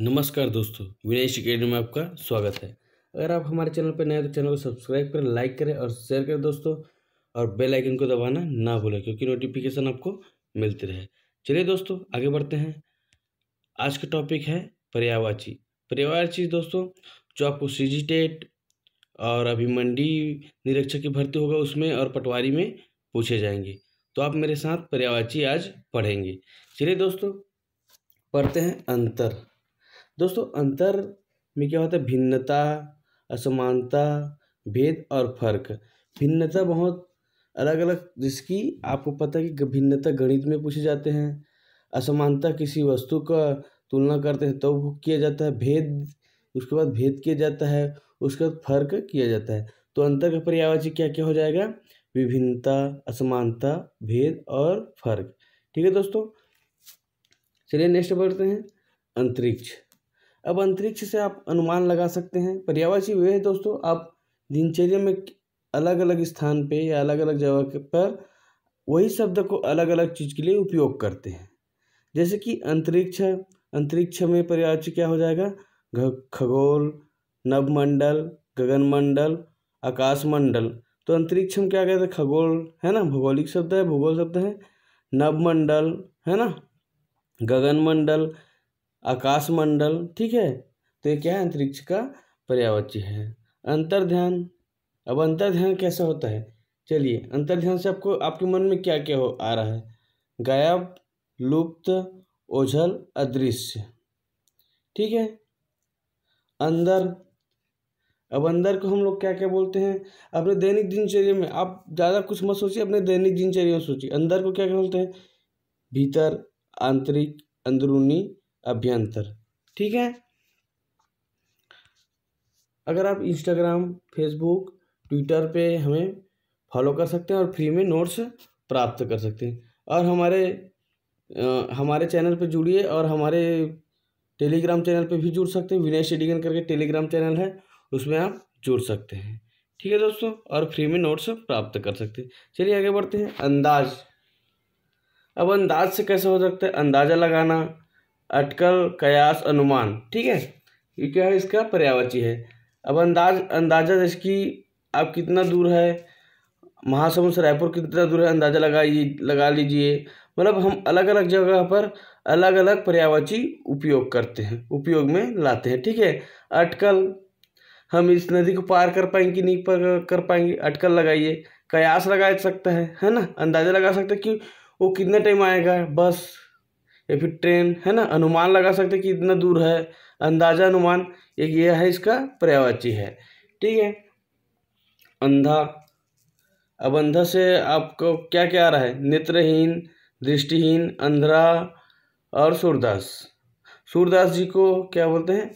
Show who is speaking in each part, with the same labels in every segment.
Speaker 1: नमस्कार दोस्तों विनेश अकेडमी में आपका स्वागत है अगर आप हमारे चैनल पर नए हैं तो चैनल को सब्सक्राइब करें लाइक करें और शेयर करें दोस्तों और बेल आइकन को दबाना ना भूलें क्योंकि नोटिफिकेशन आपको मिलती रहे चलिए दोस्तों आगे बढ़ते हैं आज का टॉपिक है पर्यावाची पर्यावाची दोस्तों जो आपको सी जी टेट और अभी मंडी निरीक्षक की भर्ती होगा उसमें और पटवारी में पूछे जाएंगे तो आप मेरे साथ पर्यावाची आज पढ़ेंगे चलिए दोस्तों पढ़ते हैं अंतर दोस्तों अंतर में क्या होता है भिन्नता असमानता भेद और फर्क भिन्नता बहुत अलग अलग जिसकी आपको पता है कि भिन्नता गणित में पूछे जाते हैं असमानता किसी वस्तु का तुलना करते हैं तब वो किया जाता है भेद उसके बाद भेद किया जाता है उसके बाद फर्क किया जाता है तो अंतर का पर्यायवाची क्या क्या हो जाएगा विभिन्नता असमानता भेद और फर्क ठीक है दोस्तों चलिए नेक्स्ट बढ़ते हैं अंतरिक्ष अब अंतरिक्ष से आप अनुमान लगा सकते हैं पर्यावरण वे है दोस्तों आप दिनचर्या में अलग अलग स्थान पे या अलग अलग जगह पर वही शब्द को अलग अलग चीज़ के लिए उपयोग करते हैं जैसे कि अंतरिक्ष अंतरिक्ष में पर्यावरण क्या हो जाएगा खगोल नवमंडल गगनमंडल आकाशमंडल तो अंतरिक्ष में क्या कहते हैं खगोल है ना भौगोलिक शब्द है भूगोल शब्द है नवमंडल है ना गगनमंडल आकाशमंडल ठीक है तो ये क्या है अंतरिक्ष का पर्यावची है अंतर ध्यान अब अंतर ध्यान कैसा होता है चलिए अंतर ध्यान से आपको आपके मन में क्या क्या हो आ रहा है गायब लुप्त ओझल अदृश्य ठीक है अंदर अब अंदर को हम लोग क्या क्या बोलते हैं अपने दैनिक दिनचर्या में आप ज़्यादा कुछ मत सोचिए अपने दैनिक दिनचर्या में सोचिए अंदर को क्या क्या बोलते हैं भीतर आंतरिक अंदरूनी अभ्यंतर ठीक है अगर आप इंस्टाग्राम फेसबुक ट्विटर पे हमें फॉलो कर सकते हैं और फ्री में नोट्स प्राप्त कर सकते हैं और हमारे आ, हमारे चैनल पे जुड़िए और हमारे टेलीग्राम चैनल पे भी जुड़ सकते हैं विनय शेडिगन करके टेलीग्राम चैनल है उसमें आप जुड़ सकते हैं ठीक है दोस्तों और फ्री में नोट्स प्राप्त कर सकते हैं चलिए आगे बढ़ते हैं अंदाज अब अंदाज से कैसे हो सकता है अंदाज़ा लगाना अटकल कयास अनुमान ठीक है ये क्या है इसका पर्यावची है अब अंदाज अंदाजा इसकी आप कितना दूर है महासमुंद से रायपुर कितना दूर है अंदाज़ा लगाइए लगा लीजिए मतलब हम अलग अलग जगह पर अलग अलग पर्यावची उपयोग करते हैं उपयोग में लाते हैं ठीक है अटकल हम इस नदी को पार कर पाएंगे कि नहीं पार कर पाएंगे अटकल लगाइए कयास लगा सकता है है ना अंदाज़ा लगा सकते हैं कि वो कितना टाइम आएगा बस या फिर ट्रेन है ना अनुमान लगा सकते हैं कि इतना दूर है अंदाजा अनुमान एक यह है इसका पर्यावाची है ठीक है अंधा अब अंधा से आपको क्या क्या आ रहा है नेत्रहीन दृष्टिहीन अंधरा और सूरदास सूरदास जी को क्या बोलते हैं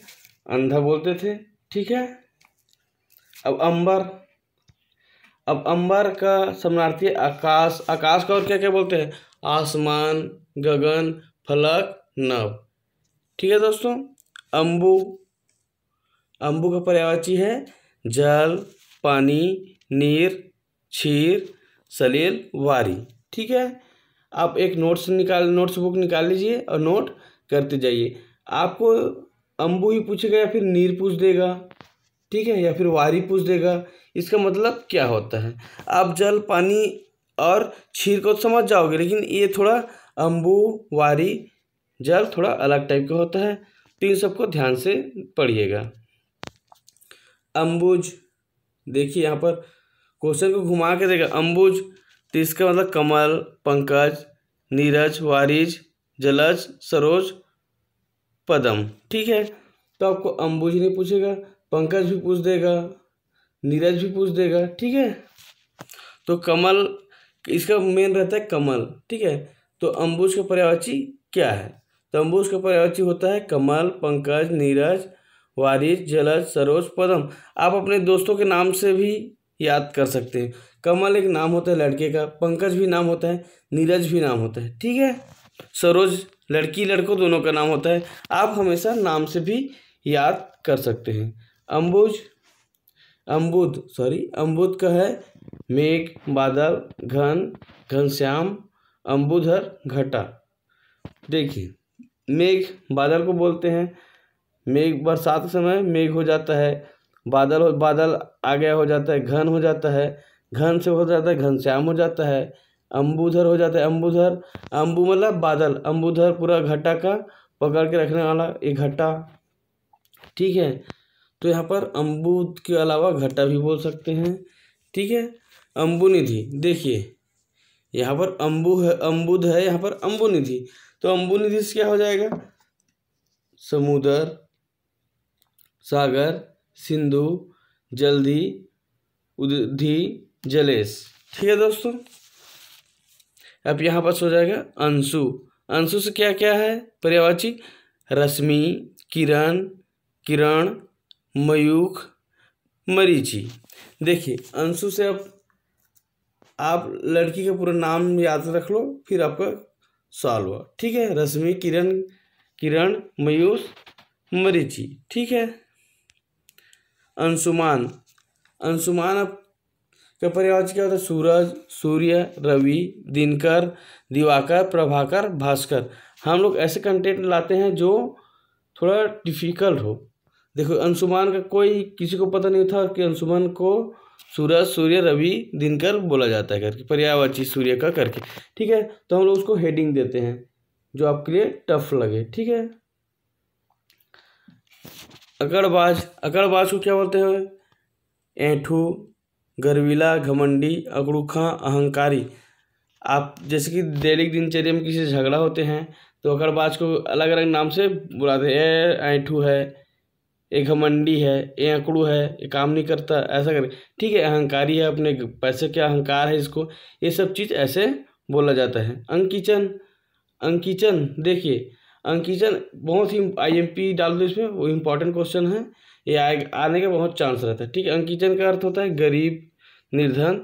Speaker 1: अंधा बोलते थे ठीक है अब अंबर अब अंबर का समानार्थी आकाश आकाश का और क्या क्या बोलते हैं आसमान गगन फलक नव ठीक है दोस्तों अम्बू अम्बू का पर्यावाची है जल पानी नीर क्षीर सलील वारी ठीक है आप एक नोट्स निकाल नोट्स बुक निकाल लीजिए और नोट करते जाइए आपको अम्बू ही पूछेगा या फिर नीर पूछ देगा ठीक है या फिर वारी पूछ देगा इसका मतलब क्या होता है आप जल पानी और छीर को तो समझ जाओगे लेकिन ये थोड़ा अम्बुवारी जल थोड़ा अलग टाइप का होता है तो इन सबको ध्यान से पढ़िएगा अम्बुज देखिए यहाँ पर क्वेश्चन को घुमा के देगा अम्बुज तो इसका मतलब कमल पंकज नीरज वारिज जलज सरोज पदम ठीक है तो आपको अम्बुज नहीं पूछेगा पंकज भी पूछ देगा नीरज भी पूछ देगा ठीक है तो कमल इसका मेन रहता है कमल ठीक है तो अम्बुज का पर्यावाची क्या है तो अम्बुज का पर्यावची होता है कमल पंकज नीरज वारिस जलज सरोज पदम आप अपने दोस्तों के नाम से भी याद कर सकते हैं कमल एक नाम होता है लड़के का पंकज भी नाम होता है नीरज भी नाम होता है ठीक है सरोज लड़की लड़कों दोनों का नाम होता है आप हमेशा नाम से भी याद कर सकते हैं अम्बुज अम्बुद सॉरी अम्बुद का है मेघ बादल घन घनश्याम अम्बुधर घटा देखिए मेघ बादल को बोलते हैं मेघ बरसात के समय मेघ हो जाता है बादल हो बादल आ गया हो जाता है घन हो जाता है घन से हो जाता है घनश्याम हो जाता है अम्बुधर हो जाता है अम्बुधर अम्बु मतलब बादल अम्बुधर पूरा घटा का पकड़ के रखने वाला ये घटा ठीक है तो यहाँ पर अम्बुद के अलावा घटा भी बोल सकते हैं ठीक है अम्बुनिधि देखिए यहाँ पर अम्बु है अम्बुद है यहाँ पर अम्बु निधि तो अम्बु निधि से क्या हो जाएगा समुद्र सागर सिंधु जल्दी उद्धि जलेश ठीक है दोस्तों अब यहाँ पर हो जाएगा अंशु अंशु से क्या क्या है पर्यावाची रश्मि किरण किरण मयूख मरीची देखिए अंशु से आप आप लड़की का पूरा नाम याद रख लो फिर आपका सॉल्व हुआ ठीक है रश्मि किरण किरण मयूस मरीची ठीक है अंशुमान अंशुमान आप का परिवार क्या होता है सूरज सूर्य रवि दिनकर दिवाकर प्रभाकर भास्कर हम लोग ऐसे कंटेंट लाते हैं जो थोड़ा डिफिकल्ट हो देखो अंशुमान का कोई किसी को पता नहीं था कि अंशुमान को सूरज सूर्य रवि दिनकर बोला जाता है करके पर्यावरची सूर्य का करके ठीक है तो हम लोग उसको हेडिंग देते हैं जो आपके लिए टफ लगे ठीक है अकड़बाज अकड़बाज को क्या बोलते हैं ऐठू गर्विला घमंडी अकड़ूखा अहंकारी आप जैसे कि दैनिक दिनचर्या में किसी से झगड़ा होते हैं तो अकड़बाज को अलग अलग नाम से बुलाते हैं ऐठू है ये घमंडी है ये अंकड़ू है ये काम नहीं करता ऐसा करें ठीक है अहंकारी है अपने पैसे के अहंकार है इसको ये सब चीज़ ऐसे बोला जाता है अंकिचन अंकिचन देखिए अंकिचन बहुत ही आईएमपी डाल दो इसमें वो इम्पोर्टेंट क्वेश्चन है ये आए आने का बहुत चांस रहता है ठीक है अंकिचन का अर्थ होता है गरीब निर्धन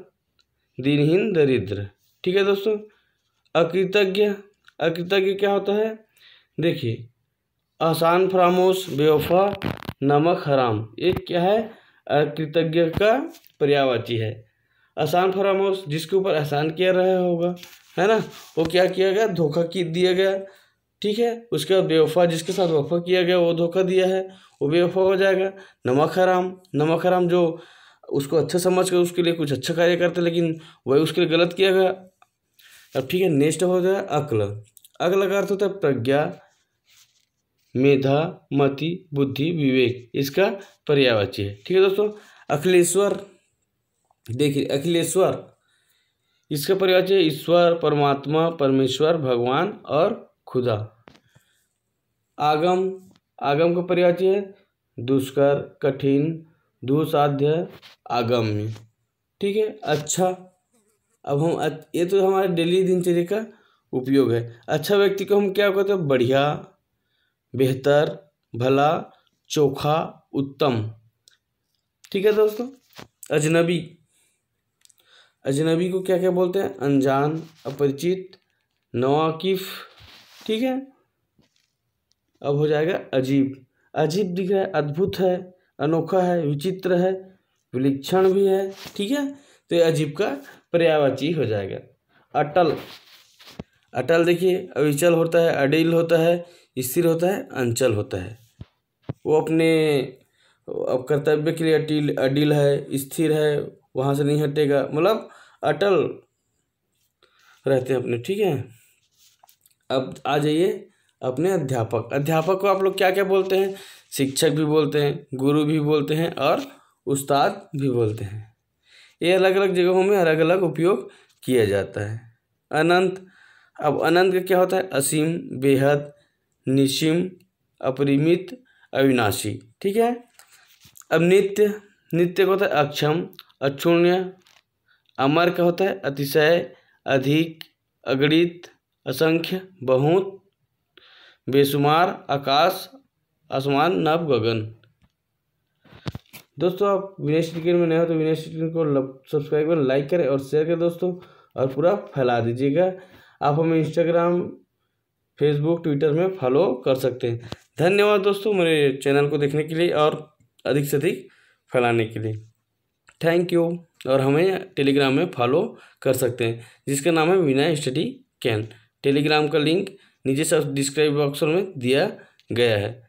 Speaker 1: दिनहीन दरिद्र ठीक है दोस्तों अकृतज्ञ अकृतज्ञ क्या होता है देखिए आसान फरामोश बेवफा नमक हराम ये क्या है कृतज्ञ का पर्यावाची है आसान फरामोश जिसके ऊपर एहसान किया रहा होगा है ना वो क्या किया गया धोखा की दिया गया ठीक है उसके बाद बेवफा जिसके साथ वफा किया गया वो धोखा दिया है वो बेवफा हो जाएगा नमक हराम नमक हराम जो उसको अच्छा समझ कर उसके लिए कुछ अच्छा कार्य करते लेकिन वही उसके लिए गलत किया गया अब ठीक है नेक्स्ट हो जाए अकल अक्ल का अर्थ होता है प्रज्ञा मेधा मति बुद्धि विवेक इसका पर्यावाची है ठीक है दोस्तों अखिलेश्वर देखिए अखिलेश्वर इसका पर्यावाची है ईश्वर परमात्मा परमेश्वर भगवान और खुदा आगम आगम का पर्यावाची है दुष्कर कठिन दुसाध्य आगम्य ठीक है अच्छा अब हम ये तो हमारे डेली दिनचर्या का उपयोग है अच्छा व्यक्ति को हम क्या कहते हैं बढ़िया बेहतर भला चोखा उत्तम ठीक है दोस्तों अजनबी अजनबी को क्या क्या बोलते हैं अनजान अपरिचित नवाकिफ ठीक है अब हो जाएगा अजीब अजीब दिख रहा है अद्भुत है अनोखा है विचित्र है विलक्षण भी है ठीक है तो ये अजीब का पर्यावाची हो जाएगा अटल अटल देखिए अविचल होता है अडिल होता है स्थिर होता है अंचल होता है वो अपने अब कर्तव्य के लिए अटिल अडिल है स्थिर है वहाँ से नहीं हटेगा मतलब अटल रहते हैं अपने ठीक है अब आ जाइए अपने अध्यापक अध्यापक को आप लोग क्या क्या बोलते हैं शिक्षक भी बोलते हैं गुरु भी बोलते हैं और उस्ताद भी बोलते हैं ये अलग अलग जगहों में अलग अलग उपयोग किया जाता है अनंत अब अनंत का क्या होता है असीम बेहद निशिम अपरिमित अविनाशी ठीक है अब नित्य नित्य का होता है अक्षम अक्षुण्य अमर का होता है अतिशय अधिक अगणित असंख्य बहुत बेशुमार आकाश आसमान नव गगन दोस्तों आप विनेश टिकन में नए हो तो विनेश टिकन को सब्सक्राइब करें लाइक करें और शेयर करें दोस्तों और पूरा फैला दीजिएगा आप हमें इंस्टाग्राम फेसबुक ट्विटर में फॉलो कर सकते हैं धन्यवाद दोस्तों मेरे चैनल को देखने के लिए और अधिक से अधिक फैलाने के लिए थैंक यू और हमें टेलीग्राम में फॉलो कर सकते हैं जिसका नाम है विनय स्टडी कैन टेलीग्राम का लिंक नीचे सब डिस्क्राइब बॉक्स में दिया गया है